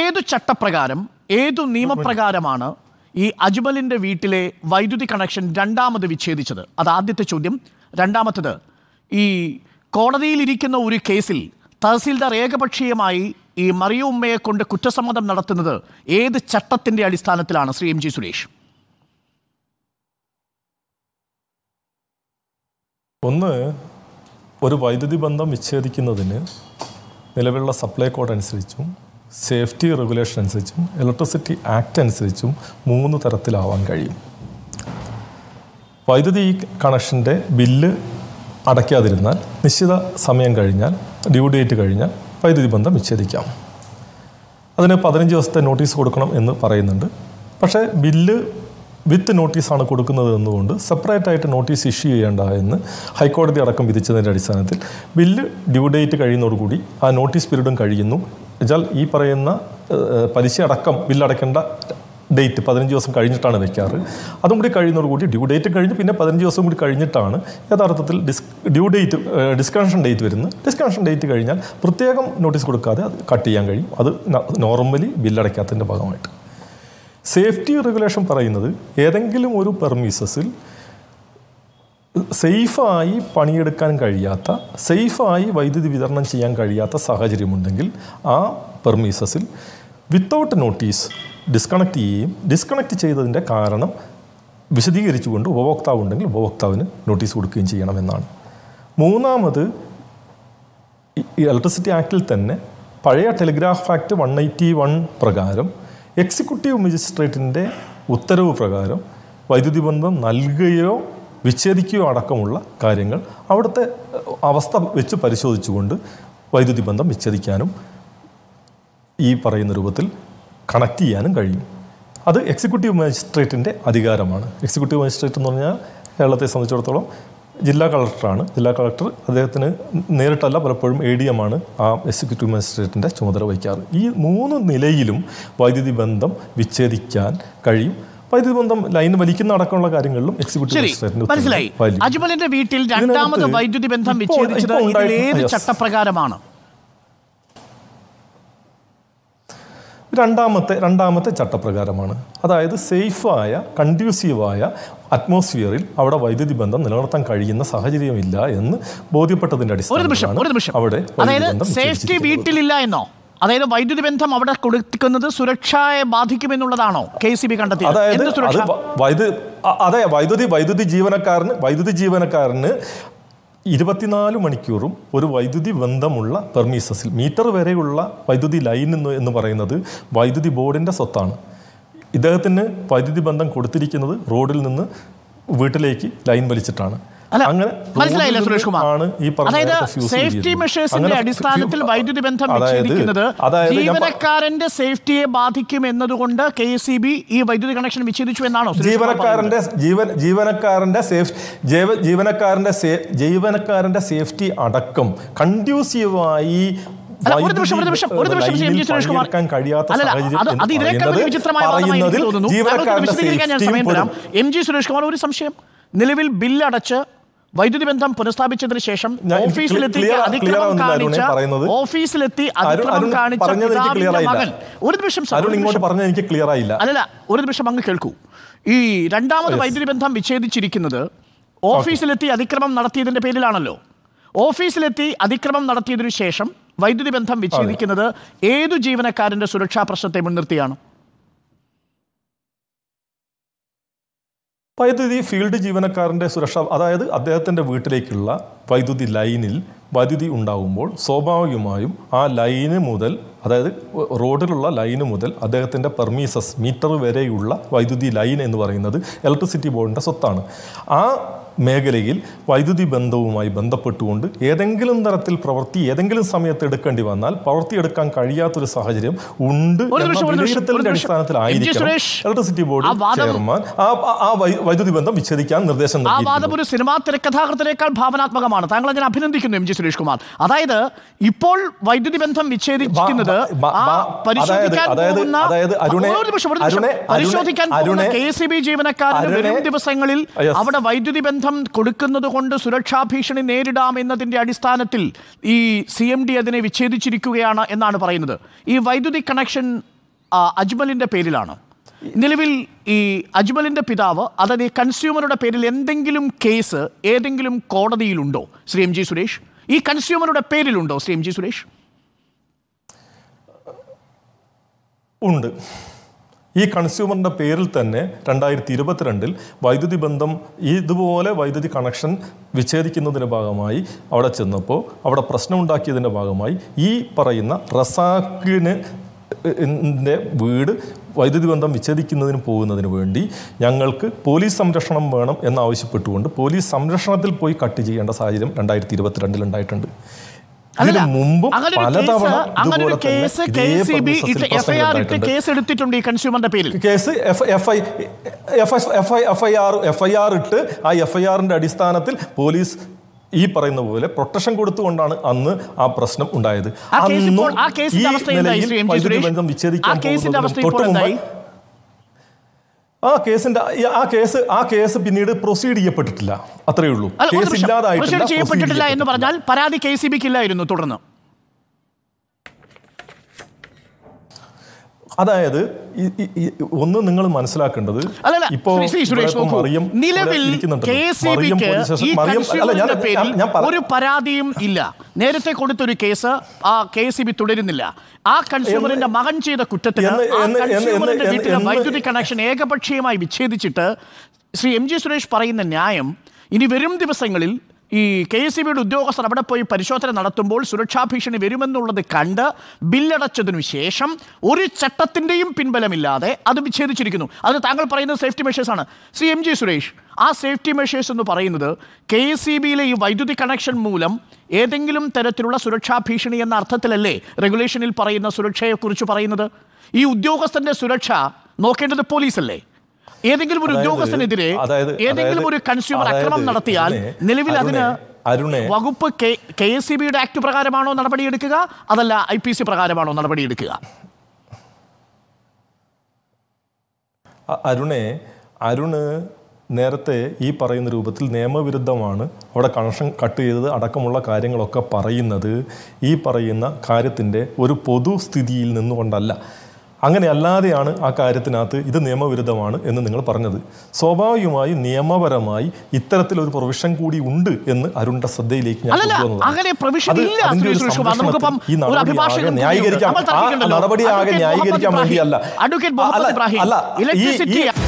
ഏതു ചട്ടപ്രകാരം ഏതു നിയമപ്രകാരമാണ് ഈ അജ്മലിൻ്റെ വീട്ടിലെ വൈദ്യുതി കണക്ഷൻ രണ്ടാമത് വിച്ഛേദിച്ചത് അത് ആദ്യത്തെ ചോദ്യം രണ്ടാമത്തത് ഈ കോടതിയിലിരിക്കുന്ന ഒരു കേസിൽ തഹസീൽദാർ ഏകപക്ഷീയമായി ഈ മറിയുമ്മയെ കൊണ്ട് കുറ്റസമ്മതം നടത്തുന്നത് ഏത് ചട്ടത്തിൻ്റെ അടിസ്ഥാനത്തിലാണ് ശ്രീ എം ജി സുരേഷ് ഒന്ന് ഒരു വൈദ്യുതി ബന്ധം വിച്ഛേദിക്കുന്നതിന് നിലവിലുള്ള സപ്ലൈ കോഡ് അനുസരിച്ചും സേഫ്റ്റി റെഗുലേഷൻ അനുസരിച്ചും ഇലക്ട്രിസിറ്റി ആക്ട് അനുസരിച്ചും മൂന്ന് തരത്തിലാവാൻ കഴിയും വൈദ്യുതി കണക്ഷൻ്റെ ബില്ല് അടയ്ക്കാതിരുന്നാൽ നിശ്ചിത സമയം കഴിഞ്ഞാൽ ഡ്യൂ ഡേറ്റ് കഴിഞ്ഞാൽ വൈദ്യുതി ബന്ധം വിച്ഛേദിക്കാം അതിന് പതിനഞ്ച് ദിവസത്തെ നോട്ടീസ് കൊടുക്കണം എന്ന് പറയുന്നുണ്ട് പക്ഷേ ബില്ല് വിത്ത് നോട്ടീസാണ് കൊടുക്കുന്നത് എന്നുകൊണ്ട് സെപ്പറേറ്റ് ആയിട്ട് നോട്ടീസ് ഇഷ്യൂ ചെയ്യേണ്ട എന്ന് ഹൈക്കോടതി അടക്കം വിധിച്ചതിൻ്റെ അടിസ്ഥാനത്തിൽ ബില്ല് ഡ്യൂ ഡേറ്റ് കഴിയുന്നതോടുകൂടി ആ നോട്ടീസ് പീരീഡും കഴിയുന്നു എന്നുവെച്ചാൽ ഈ പറയുന്ന പലിശ അടക്കം ബില്ലടക്കേണ്ട ഡേറ്റ് പതിനഞ്ച് ദിവസം കഴിഞ്ഞിട്ടാണ് വെക്കാറ് അതും കൂടി കഴിയുന്നതോടുകൂടി ഡ്യൂ ഡേറ്റ് കഴിഞ്ഞ് പിന്നെ പതിനഞ്ച് ദിവസം കൂടി കഴിഞ്ഞിട്ടാണ് യഥാർത്ഥത്തിൽ dis due date disconnection date വരുന്നത് ഡിസ്കണക്ഷൻ ഡേറ്റ് കഴിഞ്ഞാൽ പ്രത്യേകം നോട്ടീസ് കൊടുക്കാതെ അത് കട്ട് ചെയ്യാൻ കഴിയും അത് നോർമലി ബില്ലടയ്ക്കാത്തതിൻ്റെ ഭാഗമായിട്ട് സേഫ്റ്റി റെഗുലേഷൻ പറയുന്നത് ഏതെങ്കിലും ഒരു പെർമീസസിൽ സേഫായി പണിയെടുക്കാൻ കഴിയാത്ത സേഫായി വൈദ്യുതി വിതരണം ചെയ്യാൻ കഴിയാത്ത സാഹചര്യമുണ്ടെങ്കിൽ ആ പെർമീസസിൽ വിത്തൗട്ട് നോട്ടീസ് ഡിസ്കണക്ട് ചെയ്യുകയും ഡിസ്കണക്ട് ചെയ്തതിൻ്റെ കാരണം വിശദീകരിച്ചുകൊണ്ട് ഉപഭോക്താവ് ഉണ്ടെങ്കിൽ ഉപഭോക്താവിന് നോട്ടീസ് കൊടുക്കുകയും ചെയ്യണമെന്നാണ് മൂന്നാമത് ഈ ഇലക്ട്രിസിറ്റി ആക്ടിൽ തന്നെ പഴയ telegraph act one eighty one പ്രകാരം എക്സിക്യൂട്ടീവ് മജിസ്ട്രേറ്റിൻ്റെ ഉത്തരവ് പ്രകാരം വൈദ്യുതി ബന്ധം നൽകുകയോ വിച്ഛേദിക്കുകയോ അടക്കമുള്ള കാര്യങ്ങൾ അവിടുത്തെ അവസ്ഥ വെച്ച് പരിശോധിച്ചുകൊണ്ട് വൈദ്യുതി ബന്ധം വിച്ഛേദിക്കാനും ഈ പറയുന്ന രൂപത്തിൽ കണക്ട് ചെയ്യാനും കഴിയും അത് എക്സിക്യൂട്ടീവ് മജിസ്ട്രേറ്റിൻ്റെ അധികാരമാണ് എക്സിക്യൂട്ടീവ് മജിസ്ട്രേറ്റ് എന്ന് പറഞ്ഞാൽ കേരളത്തെ സംബന്ധിച്ചിടത്തോളം ജില്ലാ കളക്ടറാണ് ജില്ലാ കളക്ടർ അദ്ദേഹത്തിന് നേരിട്ടല്ല പലപ്പോഴും എ ഡി എമ്മാണ് ആണ് ആ എക്സിക്യൂട്ടീവ് മജിസ്ട്രേറ്റിൻ്റെ ചുമതല വഹിക്കാറ് ഈ മൂന്ന് നിലയിലും വൈദ്യുതി ബന്ധം വിച്ഛേദിക്കാൻ കഴിയും വൈദ്യുതി ബന്ധം ലൈൻ വലിക്കുന്ന അടക്കമുള്ള കാര്യങ്ങളിലും എക്സിക്യൂട്ടീവ് മനസ്സിലായി അജ്മലിന്റെ വീട്ടിൽ രണ്ടാമത് വൈദ്യുതി ബന്ധം വിച്ഛേദിച്ചത് ഏത് ചട്ടപ്രകാരമാണ് രണ്ടാമത്തെ രണ്ടാമത്തെ ചട്ടപ്രകാരമാണ് അതായത് സേഫായ കൺഡ്യൂസീവായ അറ്റ്മോസ്ഫിയറിൽ അവിടെ വൈദ്യുതി ബന്ധം നിലനിർത്താൻ കഴിയുന്ന സാഹചര്യമില്ല എന്ന് ബോധ്യപ്പെട്ടതിന്റെ അടിസ്ഥാനത്തിലാണ് അവിടെ വീട്ടിലില്ല എന്നോ അതായത് വൈദ്യുതി ബന്ധം അവിടെ കൊടുക്കുന്നത് സുരക്ഷയെ ബാധിക്കുമെന്നുള്ളതാണോ കെ സി ബി കണ്ടെത്തിയത് അതായത് അതെ വൈദ്യുതി വൈദ്യുതി ജീവനക്കാരന് വൈദ്യുതി ജീവനക്കാരന് ഇരുപത്തിനാല് മണിക്കൂറും ഒരു വൈദ്യുതി ബന്ധമുള്ള പെർമീസസിൽ മീറ്റർ വരെയുള്ള വൈദ്യുതി ലൈൻ എന്ന് എന്ന് പറയുന്നത് വൈദ്യുതി ബോർഡിൻ്റെ സ്വത്താണ് ഇദ്ദേഹത്തിന് വൈദ്യുതി ബന്ധം കൊടുത്തിരിക്കുന്നത് റോഡിൽ നിന്ന് വീട്ടിലേക്ക് ലൈൻ വലിച്ചിട്ടാണ് അല്ല അങ്ങനെ മനസ്സിലായില്ല സുരേഷ് കുമാർ അതായത് സേഫ്റ്റി മെഷേഴ്സിന്റെ അടിസ്ഥാനത്തിൽ വൈദ്യുതി ബന്ധം വിച്ഛേദിക്കുന്നത് ജീവനക്കാരന്റെ സേഫ്റ്റിയെ ബാധിക്കും എന്നതുകൊണ്ട് കെ എസ് സി ബി ഈ വൈദ്യുതി കണക്ഷൻ വിച്ഛേദിച്ചു എന്നാണോ ജീവനക്കാരന്റെ ജീവൻ ജീവനക്കാരന്റെ സേഫ് ജീവനക്കാരന്റെ ജീവനക്കാരന്റെ സേഫ്റ്റി അടക്കം കൺഡ്യൂസീവായി എം ജി സുരേഷ് കുമാർ ഒരു സംശയം നിലവിൽ ബില്ലടച്ച് വൈദ്യുതി ബന്ധം പുനഃസ്ഥാപിച്ചതിന് ശേഷം ഓഫീസിലെത്തി അതിക്രമം കാണിച്ച ഓഫീസിലെത്തി അതിക്രമം കാണിച്ച മകൻ ഒരു നിമിഷം എനിക്ക് ക്ലിയർ ആയില്ല അല്ലല്ല ഒരു നിമിഷം അങ്ങ് കേൾക്കൂ ഈ രണ്ടാമത് വൈദ്യുതി ബന്ധം വിച്ഛേദിച്ചിരിക്കുന്നത് ഓഫീസിലെത്തി അതിക്രമം നടത്തിയതിന്റെ പേരിലാണല്ലോ ഓഫീസിലെത്തി അതിക്രമം നടത്തിയതിനു ശേഷം വൈദ്യുതി ബന്ധം വിച്ഛേദിക്കുന്നത് ഏതു ജീവനക്കാരന്റെ സുരക്ഷാ പ്രശ്നത്തെ മുൻനിർത്തിയാണ് വൈദ്യുതി ഫീൽഡ് ജീവനക്കാരൻ്റെ സുരക്ഷ അതായത് അദ്ദേഹത്തിൻ്റെ വീട്ടിലേക്കുള്ള വൈദ്യുതി ലൈനിൽ വൈദ്യുതി ഉണ്ടാകുമ്പോൾ സ്വാഭാവികമായും ആ ലൈന് മുതൽ അതായത് റോഡിലുള്ള ലൈന് മുതൽ അദ്ദേഹത്തിൻ്റെ പെർമീസസ് മീറ്റർ വരെയുള്ള വൈദ്യുതി ലൈൻ എന്ന് പറയുന്നത് ഇലക്ട്രിസിറ്റി ബോർഡിൻ്റെ സ്വത്താണ് ആ മേഖലയിൽ വൈദ്യുതി ബന്ധവുമായി ബന്ധപ്പെട്ടുകൊണ്ട് ഏതെങ്കിലും തരത്തിൽ പ്രവൃത്തി ഏതെങ്കിലും സമയത്ത് എടുക്കേണ്ടി വന്നാൽ പ്രവൃത്തി എടുക്കാൻ കഴിയാത്തൊരു സാഹചര്യം ഉണ്ട് അടിസ്ഥാനത്തിലായിരിക്കും ഇലക്ട്രിസിറ്റി ബോർഡ് ചെയർമാൻ ആ വൈദ്യുതി ബന്ധം വിച്ഛേദിക്കാൻ നിർദ്ദേശം വാദം ഒരു സിനിമാ തിരക്കഥാകൃത്തിനേക്കാൾ ഭാവനാത്മകമാണ് താങ്കളെ ഞാൻ അഭിനന്ദിക്കുന്നു എം ജി സുരേഷ് കുമാർ അതായത് ഇപ്പോൾ വൈദ്യുതി ബന്ധം വിച്ഛേദിക്കുന്നത് പരിശോധിക്കാൻ കെ സി ബി ജീവനക്കാരന് ദിവസങ്ങളിൽ അവിടെ വൈദ്യുതി ബന്ധം പ്രതിബന്ധം കൊടുക്കുന്നത് കൊണ്ട് സുരക്ഷാ ഭീഷണി നേരിടാം എന്നതിൻ്റെ അടിസ്ഥാനത്തിൽ ഈ സി എം ഡി അതിനെ വിച്ഛേദിച്ചിരിക്കുകയാണ് എന്നാണ് പറയുന്നത് ഈ വൈദ്യുതി കണക്ഷൻ അജ്മലിൻ്റെ പേരിലാണ് നിലവിൽ ഈ അജ്മലിൻ്റെ പിതാവ് അതായത് ഈ കൺസ്യൂമറുടെ പേരിൽ എന്തെങ്കിലും കേസ് ഏതെങ്കിലും കോടതിയിലുണ്ടോ ശ്രീ എം ജി സുരേഷ് ഈ കൺസ്യൂമറുടെ പേരിലുണ്ടോ ശ്രീ എം ജി സുരേഷ് ഉണ്ട് ഈ കൺസ്യൂമറിൻ്റെ പേരിൽ തന്നെ രണ്ടായിരത്തി ഇരുപത്തിരണ്ടിൽ വൈദ്യുതി ബന്ധം ഇതുപോലെ വൈദ്യുതി കണക്ഷൻ വിച്ഛേദിക്കുന്നതിൻ്റെ ഭാഗമായി അവിടെ ചെന്നപ്പോൾ അവിടെ പ്രശ്നമുണ്ടാക്കിയതിൻ്റെ ഭാഗമായി ഈ പറയുന്ന റസാഖിന് വീട് വൈദ്യുതി ബന്ധം വിച്ഛേദിക്കുന്നതിന് പോകുന്നതിന് വേണ്ടി ഞങ്ങൾക്ക് പോലീസ് സംരക്ഷണം വേണം എന്നാവശ്യപ്പെട്ടുകൊണ്ട് പോലീസ് സംരക്ഷണത്തിൽ പോയി കട്ട് ചെയ്യേണ്ട സാഹചര്യം രണ്ടായിരത്തി ഇരുപത്തിരണ്ടിൽ ഉണ്ടായിട്ടുണ്ട് അങ്ങനെ ഒരു കേസ് കെ സി ബി ഇട്ട് എഫ്ഐആർ ഇട്ട് കേസ് എടുത്തിട്ടുണ്ട് ഈ കൺസ്യൂമറിന്റെ പേരിൽ കേസ് എഫ്ഐആർ ഇട്ട് ആ എഫ്ഐആറിന്റെ അടിസ്ഥാനത്തിൽ പോലീസ് ഈ പറയുന്ന പോലെ പ്രൊട്ടക്ഷൻ കൊടുത്തുകൊണ്ടാണ് അന്ന് ആ പ്രശ്നം ഉണ്ടായത് അന്നും ഈ നിലയിൽ വൈദ്യുതി ബന്ധം വിച്ഛേദിക്കാൻ പോകുന്നതിനും തൊട്ട് മുമ്പ് ആ കേസിന്റെ ആ കേസ് ആ കേസ് പിന്നീട് പ്രൊസീഡ് ചെയ്യപ്പെട്ടിട്ടില്ല അത്രയേ ഉള്ളൂ കേസ് ഇല്ലാതായിട്ടില്ല ചെയ്യപ്പെട്ടിട്ടില്ല എന്ന് പറഞ്ഞാൽ പരാതി കെ സി ബിക്ക് ഇല്ലായിരുന്നു തുടർന്ന് അതായത് ഒന്ന് നിങ്ങൾ മനസ്സിലാക്കേണ്ടത് ഇപ്പോൾ നിലവിൽ കെ സി ബിക്ക് ഈ പേരിൽ ഒരു പരാതിയും ഇല്ല നേരത്തെ കൊടുത്തൊരു കേസ് ആ കെ സി ബി തുടരുന്നില്ല ആ കൺസ്യൂമറിന്റെ മകൻ ചെയ്ത കുറ്റത്തിന് വീട്ടിലെ വൈദ്യുതി കണക്ഷൻ ഏകപക്ഷീയമായി വിച്ഛേദിച്ചിട്ട് ശ്രീ എം ജി സുരേഷ് പറയുന്ന ന്യായം ഇനി വരും ദിവസങ്ങളിൽ ഈ കെ എസ് സി ബിയുടെ ഉദ്യോഗസ്ഥർ അവിടെ പോയി പരിശോധന നടത്തുമ്പോൾ സുരക്ഷാ ഭീഷണി വരുമെന്നുള്ളത് കണ്ട് ബില്ലടച്ചതിനു ശേഷം ഒരു ചട്ടത്തിൻ്റെയും പിൻബലമില്ലാതെ അത് വിച്ഛേദിച്ചിരിക്കുന്നു അത് താങ്കൾ പറയുന്നത് സേഫ്റ്റി മെഷേഴ്സാണ് സി എം ജി സുരേഷ് ആ സേഫ്റ്റി മെഷേഴ്സ് എന്ന് പറയുന്നത് കെ എസ് സി ബിയിലെ ഈ വൈദ്യുതി കണക്ഷൻ മൂലം ഏതെങ്കിലും തരത്തിലുള്ള സുരക്ഷാ ഭീഷണി എന്ന അർത്ഥത്തിലല്ലേ റെഗുലേഷനിൽ പറയുന്ന സുരക്ഷയെക്കുറിച്ച് പറയുന്നത് ഈ ഉദ്യോഗസ്ഥൻ്റെ സുരക്ഷ നോക്കേണ്ടത് പോലീസല്ലേ ഏതെങ്കിലും ഒരു ഉദ്യോഗസ്ഥനെതിരെ ഏതെങ്കിലും ഒരു കൺസ്യൂമർ അക്രമം നടത്തിയാൽ നിലവിൽ അതിന് അരുണെ വകുപ്പ് കെ എസ് സി ബിയുടെ ആക്ട് പ്രകാരമാണോ നടപടിയെടുക്കുക അതല്ല ഐ പി സി പ്രകാരമാണോ നടപടിയെടുക്കുക അരുണെ അരുണ് നേരത്തെ ഈ പറയുന്ന രൂപത്തിൽ നിയമവിരുദ്ധമാണ് അവിടെ കണക്ഷൻ കട്ട് ചെയ്തത് അടക്കമുള്ള കാര്യങ്ങളൊക്കെ പറയുന്നത് ഈ പറയുന്ന കാര്യത്തിൻ്റെ ഒരു പൊതുസ്ഥിതിയിൽ നിന്നുകൊണ്ടല്ല അങ്ങനെ അല്ലാതെയാണ് ആ കാര്യത്തിനകത്ത് ഇത് നിയമവിരുദ്ധമാണ് എന്ന് നിങ്ങൾ പറഞ്ഞത് സ്വാഭാവികമായും നിയമപരമായി ഇത്തരത്തിലൊരു പ്രൊവിഷൻ കൂടി ഉണ്ട് എന്ന് അരുണ്ട ശ്രദ്ധയിലേക്ക് ഞാൻ ഈ ന്യായീകരിക്കാൻ നടപടി ആകെ ന്യായീകരിക്കാൻ വേണ്ടിയല്ല അല്ല ഈ